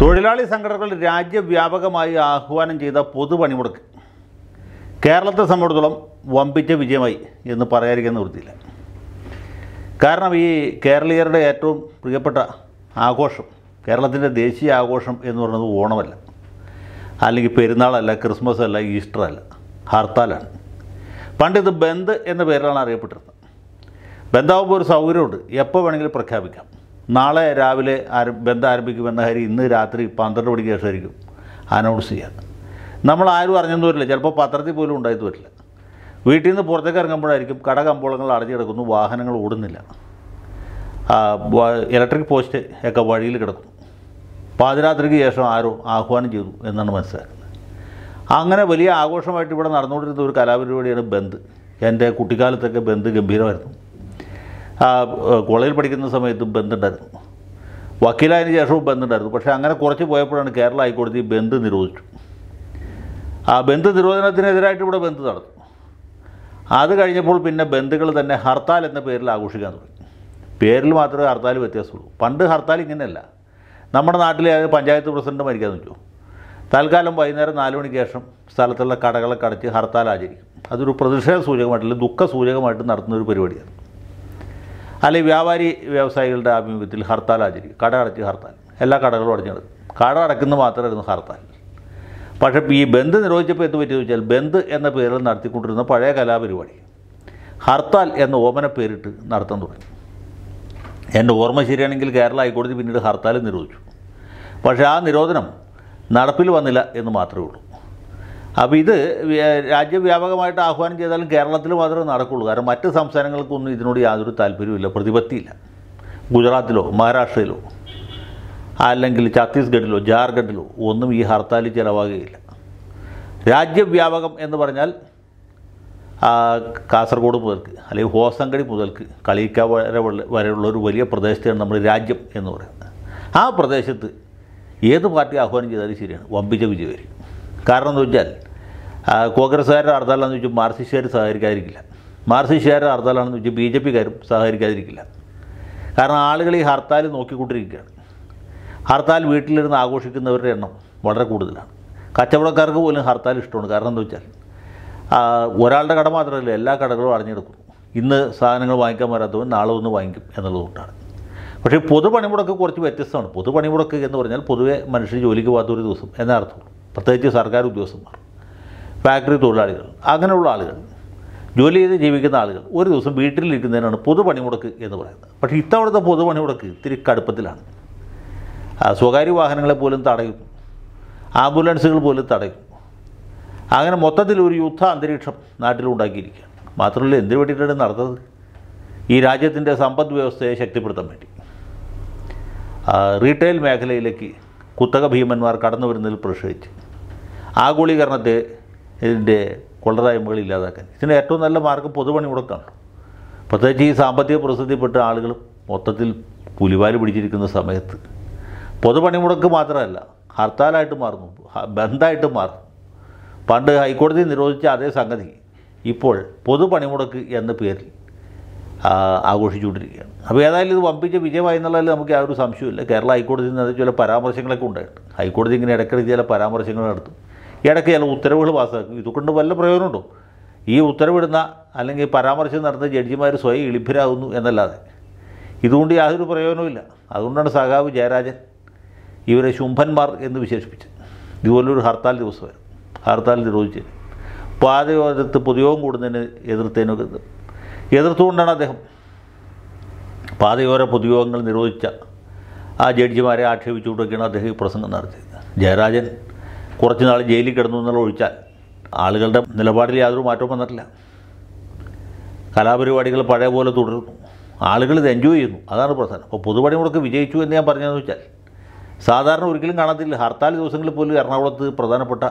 തൊഴിലാളി സംഘടനകൾ രാജ്യവ്യാപകമായി ആഹ്വാനം ചെയ്ത പൊതുപണിമുടക്ക് കേരളത്തെ സംബന്ധിച്ചിടത്തോളം വമ്പിച്ച വിജയമായി എന്ന് പറയാതിരിക്കാൻ നിവൃത്തിയില്ല കാരണം ഈ കേരളീയരുടെ ഏറ്റവും പ്രിയപ്പെട്ട ആഘോഷം കേരളത്തിൻ്റെ ദേശീയ ആഘോഷം എന്ന് പറയുന്നത് ഓണമല്ല അല്ലെങ്കിൽ പെരുന്നാളല്ല ക്രിസ്മസ് അല്ല ഈസ്റ്റർ അല്ല ഹർത്താലാണ് പണ്ട് ഇത് ബന്ദ് എന്ന പേരിലാണ് അറിയപ്പെട്ടിരുന്നത് ബന്ദാവുമ്പോൾ ഒരു സൗകര്യമുണ്ട് എപ്പോൾ വേണമെങ്കിലും പ്രഖ്യാപിക്കാം നാളെ രാവിലെ ആര ബന്ധം ആരംഭിക്കുമെന്ന കാര്യം ഇന്ന് രാത്രി പന്ത്രണ്ട് മണിക്ക് ശേഷമായിരിക്കും അനൗൺസ് ചെയ്യുക നമ്മൾ ആരും അറിഞ്ഞെന്ന് വരില്ല ചിലപ്പോൾ പത്രത്തിൽ പോലും ഉണ്ടായിട്ട് വരില്ല വീട്ടിൽ നിന്ന് പുറത്തേക്ക് ഇറങ്ങുമ്പോഴായിരിക്കും കട കമ്പോളങ്ങൾ അടഞ്ഞു കിടക്കുന്നു വാഹനങ്ങൾ ഓടുന്നില്ല ഇലക്ട്രിക് പോസ്റ്റ് ഒക്കെ വഴിയിൽ കിടക്കുന്നു പാതിരാത്രിക്ക് ശേഷം ആരോ ആഹ്വാനം ചെയ്തു എന്നാണ് മനസ്സിലാക്കുന്നത് അങ്ങനെ വലിയ ആഘോഷമായിട്ട് ഇവിടെ നടന്നുകൊണ്ടിരുന്ന ഒരു കലാപരിപാടിയാണ് ബന്ദ് എൻ്റെ കുട്ടിക്കാലത്തൊക്കെ ബന്ദ് ഗംഭീരമായിരുന്നു കോളേജിൽ പഠിക്കുന്ന സമയത്തും ബന്ധുണ്ടായിരുന്നു വക്കീലായതിനു ശേഷവും ബന്ധുണ്ടായിരുന്നു പക്ഷേ അങ്ങനെ കുറച്ച് പോയപ്പോഴാണ് കേരള ഹൈക്കോടതി ബന്ധ് നിരോധിച്ചു ആ ബന്ധു നിരോധനത്തിനെതിരായിട്ട് ഇവിടെ ബന്ധു നടന്നു അത് കഴിഞ്ഞപ്പോൾ പിന്നെ ബന്ധുക്കൾ തന്നെ ഹർത്താൽ എന്ന പേരിൽ ആഘോഷിക്കാൻ തുടങ്ങി പേരിൽ മാത്രമേ ഹർത്താൽ വ്യത്യാസമുള്ളൂ പണ്ട് ഹർത്താൽ ഇങ്ങനെയല്ല നമ്മുടെ നാട്ടിലെ പഞ്ചായത്ത് പ്രസിഡന്റ് മരിക്കാൻ വെച്ചു തൽക്കാലം വൈകുന്നേരം നാല് മണിക്ക് ശേഷം സ്ഥലത്തുള്ള കടകളൊക്കെ അടച്ച് ഹർത്താൽ ആചരിക്കും അതൊരു പ്രതിഷേധ സൂചകമായിട്ടുള്ള ദുഃഖ സൂചകമായിട്ട് നടത്തുന്ന ഒരു പരിപാടിയാണ് അല്ലെങ്കിൽ വ്യാപാരി വ്യവസായികളുടെ ആഭിമുഖ്യത്തിൽ ഹർത്താൽ ആചരിക്കും കട അടച്ച് ഹർത്താൽ എല്ലാ കടകളും അടഞ്ഞിടും കട അടക്കുന്നത് മാത്രമായിരുന്നു ഹർത്താൽ പക്ഷേ ഈ ബന്ദ് നിരോധിച്ചപ്പോൾ എന്ത് പറ്റിയെന്ന് വെച്ചാൽ ബന്ദ് എന്ന പേരിൽ നടത്തിക്കൊണ്ടിരുന്ന പഴയ കലാപരിപാടി ഹർത്താൽ എന്ന ഓമന പേരിട്ട് നടത്താൻ തുടങ്ങി എൻ്റെ ഓർമ്മ ശരിയാണെങ്കിൽ കേരള ഹൈക്കോടതി പിന്നീട് ഹർത്താൽ നിരോധിച്ചു പക്ഷേ ആ നിരോധനം നടപ്പിൽ വന്നില്ല എന്ന് മാത്രമേ ഉള്ളൂ അപ്പോൾ ഇത് രാജ്യവ്യാപകമായിട്ട് ആഹ്വാനം ചെയ്താലും കേരളത്തിൽ മാത്രമേ നടക്കുകയുള്ളൂ കാരണം മറ്റ് സംസ്ഥാനങ്ങൾക്കൊന്നും ഇതിനോട് യാതൊരു താല്പര്യമില്ല പ്രതിപത്തിയില്ല ഗുജറാത്തിലോ മഹാരാഷ്ട്രയിലോ അല്ലെങ്കിൽ ഛത്തീസ്ഗഡിലോ ജാർഖണ്ഡിലോ ഒന്നും ഈ ഹർത്താൽ ചിലവാകുകയില്ല രാജ്യവ്യാപകം എന്ന് പറഞ്ഞാൽ കാസർഗോഡ് മുതൽക്ക് അല്ലെങ്കിൽ ഹോസങ്കടി മുതൽക്ക് കളിക്ക വരെ വരെയുള്ള ഒരു വലിയ പ്രദേശത്തെയാണ് നമ്മൾ രാജ്യം എന്ന് പറയുന്നത് ആ പ്രദേശത്ത് ഏത് പാർട്ടി ആഹ്വാനം ചെയ്താലും ശരിയാണ് വമ്പിച്ച വിജയവരി കാരണം എന്ന് വെച്ചാൽ കോൺഗ്രസ്സുകാരുടെ ഹർത്താലാണെന്ന് വെച്ചാൽ മാർസിസ്റ്റുകാർ സഹകരിക്കാതിരിക്കില്ല മാർസിസ്റ്റുകാരുടെ ഹർത്താലാണെന്ന് വെച്ചാൽ ബി ജെ പിക്കാരും സഹകരിക്കാതിരിക്കില്ല കാരണം ആളുകൾ ഈ ഹർത്താൽ നോക്കിക്കൊണ്ടിരിക്കുകയാണ് ഹർത്താൽ വീട്ടിലിരുന്ന് ആഘോഷിക്കുന്നവരുടെ എണ്ണം വളരെ കൂടുതലാണ് കച്ചവടക്കാർക്ക് പോലും ഹർത്താൽ ഇഷ്ടമാണ് കാരണം എന്താ വെച്ചാൽ ഒരാളുടെ കട മാത്രമല്ല എല്ലാ കടകളും അടഞ്ഞെടുക്കുന്നു ഇന്ന് സാധനങ്ങൾ വാങ്ങിക്കാൻ വരാത്തവൻ നാളെ ഒന്ന് വാങ്ങിക്കും എന്നുള്ളതുകൊണ്ടാണ് പക്ഷേ പൊതുപണിമുടക്ക് കുറച്ച് വ്യത്യസ്തമാണ് പൊതുപണിമുടക്ക് എന്ന് പറഞ്ഞാൽ പൊതുവെ മനുഷ്യർ ജോലിക്ക് പോകാത്ത ഒരു ദിവസം എന്നർത്ഥം പ്രത്യേകിച്ച് സർക്കാർ ഉദ്യോഗസ്ഥന്മാർ ഫാക്ടറി തൊഴിലാളികൾ അങ്ങനെയുള്ള ആളുകൾ ജോലി ചെയ്ത് ജീവിക്കുന്ന ആളുകൾ ഒരു ദിവസം വീട്ടിലിരിക്കുന്നതിനാണ് പൊതുപണിമുടക്ക് എന്ന് പറയുന്നത് പക്ഷേ ഇത്തവണത്തെ പൊതുപണിമുടക്ക് ഇത്തിരി കടുപ്പത്തിലാണ് സ്വകാര്യ വാഹനങ്ങളെ പോലും തടയുന്നു ആംബുലൻസുകൾ പോലും തടയുന്നു അങ്ങനെ മൊത്തത്തിൽ ഒരു യുദ്ധ അന്തരീക്ഷം നാട്ടിലുണ്ടാക്കിയിരിക്കുകയാണ് മാത്രമല്ല എന്തിനു വേണ്ടിയിട്ടാണ് നടത്തുന്നത് ഈ രാജ്യത്തിൻ്റെ സമ്പദ് വ്യവസ്ഥയെ ശക്തിപ്പെടുത്താൻ വേണ്ടി റീറ്റെയിൽ മേഖലയിലേക്ക് കുത്തക ഭീമന്മാർ കടന്നു വരുന്നതിൽ പ്രതിഷേധിച്ച് ആഗോളീകരണത്തെ ഇതിൻ്റെ കൊള്ളരായ്മകൾ ഇല്ലാതാക്കാൻ ഇതിന് ഏറ്റവും നല്ല മാർഗം പൊതുപണി മുടക്കാണ് പ്രത്യേകിച്ച് ഈ സാമ്പത്തിക പ്രതിസന്ധിപ്പെട്ട ആളുകൾ മൊത്തത്തിൽ പുലിവാല് പിടിച്ചിരിക്കുന്ന സമയത്ത് പൊതുപണി മുടക്ക് മാത്രമല്ല ഹർത്താലായിട്ട് മാറുന്നു ബന്ധമായിട്ട് മാറുന്നു പണ്ട് ഹൈക്കോടതി നിരോധിച്ച അതേ സംഗതി ഇപ്പോൾ പൊതുപണിമുടക്ക് എന്ന പേരിൽ ആഘോഷിച്ചുകൊണ്ടിരിക്കുകയാണ് അപ്പോൾ ഏതായാലും ഇത് വമ്പിച്ച വിജയമായി എന്നുള്ളതിൽ നമുക്ക് ആ ഒരു സംശയമില്ല കേരള ഹൈക്കോടതിയിൽ നിന്ന് ചില പരാമർശങ്ങളൊക്കെ ഉണ്ടായിട്ടുണ്ട് ഹൈക്കോടതി ഇങ്ങനെ ഇടയ്ക്കിടയ്ക്ക് ചില പരാമർശങ്ങൾ നടത്തും ഇടയ്ക്ക് ചില ഉത്തരവുകൾ പാസ്സാക്കും ഇതുകൊണ്ട് വല്ല പ്രയോജനമുണ്ടോ ഈ ഉത്തരവിടുന്ന അല്ലെങ്കിൽ പരാമർശം നടത്തുന്ന ജഡ്ജിമാർ സ്വയം ഇളിഭരാകുന്നു എന്നല്ലാതെ ഇതുകൊണ്ട് യാതൊരു പ്രയോജനവുമില്ല അതുകൊണ്ടാണ് സഖാവ് ജയരാജൻ ഇവരെ ശുംഭന്മാർ എന്ന് വിശേഷിപ്പിച്ചത് ഇതുപോലൊരു ഹർത്താൽ ദിവസമായിരുന്നു ഹർത്താൽ നിരോധിച്ചത് പാതയോരത്ത് പൊതുയോഗം കൂടുന്നതിന് എതിർത്തേനൊക്കെ എതിർത്തുകൊണ്ടാണ് അദ്ദേഹം പാതയോര പൊതുയോഗങ്ങൾ നിരോധിച്ച ആ ജഡ്ജിമാരെ ആക്ഷേപിച്ചുകൊണ്ടൊക്കെയാണ് അദ്ദേഹം ഈ പ്രസംഗം നടത്തിയത് ജയരാജൻ കുറച്ച് നാൾ ജയിലിൽ കിടന്നു എന്നുള്ള ഒഴിച്ചാൽ ആളുകളുടെ നിലപാടിൽ യാതൊരു മാറ്റവും വന്നിട്ടില്ല കലാപരിപാടികൾ പഴയ പോലെ തുടരുന്നു ആളുകൾ ഇത് എൻജോയ് ചെയ്യുന്നു അതാണ് പ്രധാനം അപ്പോൾ പൊതുപണി മുടക്ക് വിജയിച്ചു എന്ന് ഞാൻ പറഞ്ഞതെന്ന് വെച്ചാൽ സാധാരണ ഒരിക്കലും കാണത്തില്ല ഹർത്താൽ ദിവസങ്ങളിൽ പോലും എറണാകുളത്ത് പ്രധാനപ്പെട്ട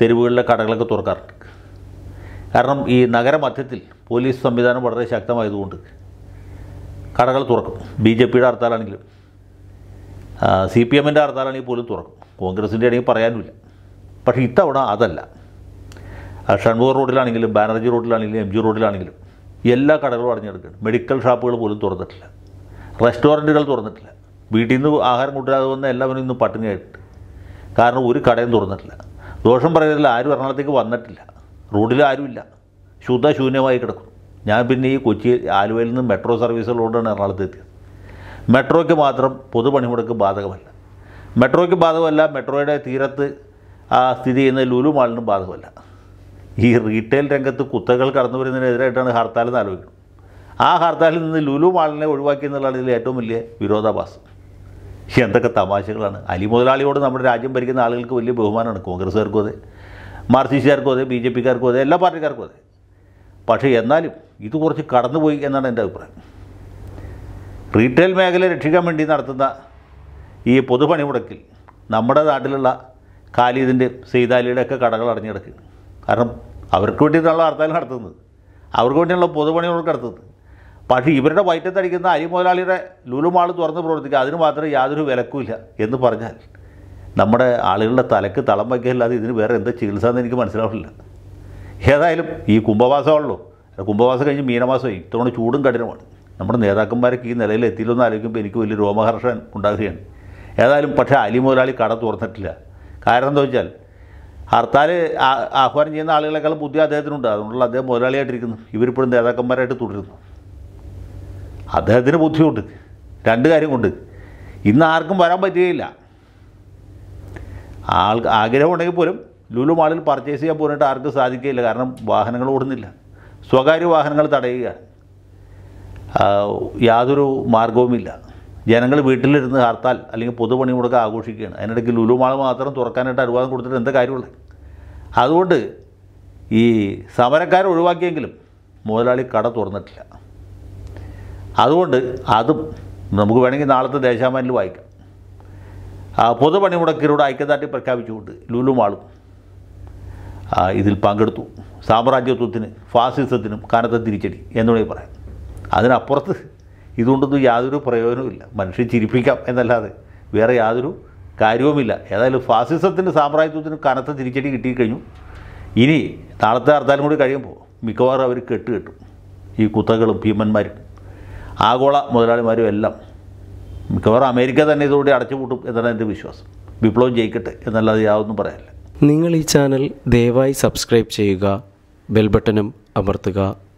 തെരുവുകളിലെ കടകളൊക്കെ തുറക്കാറുണ്ട് കാരണം ഈ നഗരമധ്യത്തിൽ പോലീസ് സംവിധാനം വളരെ ശക്തമായതുകൊണ്ട് കടകൾ തുറക്കും ബി ജെ പിയുടെ ഹർത്താലാണെങ്കിലും സി പി എമ്മിൻ്റെ ഹർത്താലാണെങ്കിൽ പോലും തുറക്കും കോൺഗ്രസിൻ്റെ ആണെങ്കിൽ പറയാനുമില്ല പക്ഷേ ഇത്തവണ അതല്ല ഷൺമുഖ റോഡിലാണെങ്കിലും ബാനർജി റോഡിലാണെങ്കിലും എം ജി റോഡിലാണെങ്കിലും എല്ലാ കടകളും അടഞ്ഞെടുക്കുകയാണ് മെഡിക്കൽ ഷോപ്പുകൾ പോലും തുറന്നിട്ടില്ല റെസ്റ്റോറൻറ്റുകൾ തുറന്നിട്ടില്ല വീട്ടിൽ നിന്ന് ആഹാരം കൂട്ടാതെ വന്ന എല്ലാവരും ഇന്ന് പട്ടിണിയായിട്ടുണ്ട് കാരണം ഒരു കടയും തുറന്നിട്ടില്ല ദോഷം പറയുന്നില്ല ആരും എറണാകുളത്തേക്ക് വന്നിട്ടില്ല റോഡിൽ ആരുമില്ല ശുദ്ധ ശൂന്യമായി കിടക്കും ഞാൻ പിന്നെ ഈ കൊച്ചി ആലുവയിൽ നിന്ന് മെട്രോ സർവീസുകളോടാണ് എറണാകുളത്ത് എത്തിയത് മെട്രോയ്ക്ക് മാത്രം പൊതുപണിമുടക്ക് ബാധകമല്ല മെട്രോയ്ക്ക് ബാധകമല്ല മെട്രോയുടെ തീരത്ത് സ്ഥിതി ചെയ്യുന്ന ലുലു മാളിനും ബാധകമല്ല ഈ റീറ്റെയിൽ രംഗത്ത് കുത്തകൾ കടന്നു വരുന്നതിനെതിരായിട്ടാണ് ഹർത്താൽ എന്ന് ആലോചിക്കുന്നത് ആ ഹർത്താലിൽ നിന്ന് ലുലു മാളിനെ ഒഴിവാക്കി എന്നുള്ളതാണ് ഇതിൽ ഏറ്റവും വലിയ വിരോധാഭാസം എന്തൊക്കെ തമാശകളാണ് അലി മുതലാളിയോട് നമ്മുടെ രാജ്യം ഭരിക്കുന്ന ആളുകൾക്ക് വലിയ ബഹുമാനമാണ് കോൺഗ്രസ്സുകാർക്കും അതെ മാർക്സിസ്റ്റുകാർക്കും അതെ ബി ജെ പിക്കാർക്കും അതെ എല്ലാ പാർട്ടിക്കാർക്കും അതെ പക്ഷേ എന്നാലും ഇത് കുറച്ച് കടന്നുപോയി എന്നാണ് എൻ്റെ അഭിപ്രായം റീറ്റെയിൽ മേഖല രക്ഷിക്കാൻ വേണ്ടി നടത്തുന്ന ഈ പൊതുപണിമുടക്കിൽ നമ്മുടെ നാട്ടിലുള്ള ഖാലിദിൻ്റെ സെയ്താലിയുടെ ഒക്കെ കടകൾ അടഞ്ഞിടക്കുക കാരണം അവർക്ക് വേണ്ടിയിട്ടുള്ള ഹർത്താൽ നടത്തുന്നത് അവർക്ക് വേണ്ടിയുള്ള പൊതുപണികളൊക്കെ നടത്തുന്നത് പക്ഷേ ഇവരുടെ വയറ്റത്തടിക്കുന്ന അരി മുതലാളിയുടെ ലുലുമാൾ തുറന്ന് പ്രവർത്തിക്കുക അതിന് മാത്രം യാതൊരു വിലക്കുമില്ല എന്ന് പറഞ്ഞാൽ നമ്മുടെ ആളുകളുടെ തലക്ക് തളം വയ്ക്കുകയല്ലാതെ ഇതിന് വേറെ എന്താ ചികിത്സ എന്ന് എനിക്ക് മനസ്സിലാവില്ല ഏതായാലും ഈ കുംഭമാസമാണല്ലോ കുംഭമാസം കഴിഞ്ഞ് മീനമാസമായി ഇത്തവണ ചൂടും കഠിനമാണ് നമ്മുടെ നേതാക്കന്മാരൊക്കെ ഈ നിലയിൽ എത്തിയില്ലെന്ന് ആലോചിക്കുമ്പോൾ എനിക്ക് വലിയ രോമഹർഷൻ ഉണ്ടാകുകയാണ് ഏതായാലും പക്ഷേ അലി മുതലാളി കട തുറന്നിട്ടില്ല കാരണം എന്താ വെച്ചാൽ ഹർത്താൽ ആഹ്വാനം ചെയ്യുന്ന ആളുകളെക്കാൾ ബുദ്ധി അദ്ദേഹത്തിനുണ്ട് അതുകൊണ്ടുള്ള അദ്ദേഹം മുതലാളിയായിട്ടിരിക്കുന്നു ഇവരിപ്പോഴും നേതാക്കന്മാരായിട്ട് തുടരുന്നു അദ്ദേഹത്തിന് ബുദ്ധിയുണ്ട് രണ്ട് കാര്യം കൊണ്ട് ഇന്ന് ആർക്കും വരാൻ പറ്റുകയില്ല ആൾ ആഗ്രഹമുണ്ടെങ്കിൽ പോലും ലുലു മാളിൽ പർച്ചേസ് ചെയ്യാൻ പോയിട്ട് ആർക്കും സാധിക്കുകയില്ല കാരണം വാഹനങ്ങൾ ഓടുന്നില്ല സ്വകാര്യ വാഹനങ്ങൾ തടയുകയാണ് യാതൊരു മാർഗവുമില്ല ജനങ്ങൾ വീട്ടിലിരുന്ന് ഹർത്താൽ അല്ലെങ്കിൽ പൊതുപണി മുടക്കം ആഘോഷിക്കുകയാണ് അതിനിടയ്ക്ക് ലുലുമാൾ മാത്രം തുറക്കാനായിട്ട് അനുവാദം കൊടുത്തിട്ട് എന്താ കാര്യമുള്ളത് അതുകൊണ്ട് ഈ സമരക്കാരെ ഒഴിവാക്കിയെങ്കിലും മുതലാളി കട തുറന്നിട്ടില്ല അതുകൊണ്ട് അതും നമുക്ക് വേണമെങ്കിൽ നാളത്തെ ദേശാമാനിൽ വായിക്കാം പൊതുപണി പൊതുപണിമുടക്കിലൂടെ ഐക്യദാർഢ്യം പ്രഖ്യാപിച്ചുകൊണ്ട് ലുലുമാളും ഇതിൽ പങ്കെടുത്തു സാമ്രാജ്യത്വത്തിന് ഫാസിസത്തിനും കനത്ത തിരിച്ചടി എന്നുവേണമെങ്കിൽ പറയാം അതിനപ്പുറത്ത് ഇതുകൊണ്ടൊന്നും യാതൊരു പ്രയോജനവുമില്ല മനുഷ്യൻ ചിരിപ്പിക്കാം എന്നല്ലാതെ വേറെ യാതൊരു കാര്യവുമില്ല ഏതായാലും ഫാസിസത്തിൻ്റെ സാമ്രാജ്യത്വത്തിന് കനത്ത തിരിച്ചടി കിട്ടിക്കഴിഞ്ഞു ഇനി നാളത്തെ ഹർത്താലും കൂടി കഴിയുമ്പോൾ മിക്കവാറും അവർ കെട്ട് കെട്ടും ഈ കുത്തകളും ഭീമന്മാരും ആഗോള മുതലാളിമാരും എല്ലാം മിക്കവാറും അമേരിക്ക തന്നെ ഇതോടെ അടച്ചുപൂട്ടും എന്നാണ് എൻ്റെ വിശ്വാസം വിപ്ലവം ജയിക്കട്ടെ എന്നല്ലാതെ യാതൊന്നും പറയാനില്ല നിങ്ങൾ ഈ ചാനൽ ദയവായി സബ്സ്ക്രൈബ് ചെയ്യുക ബെൽബട്ടനും അമർത്തുക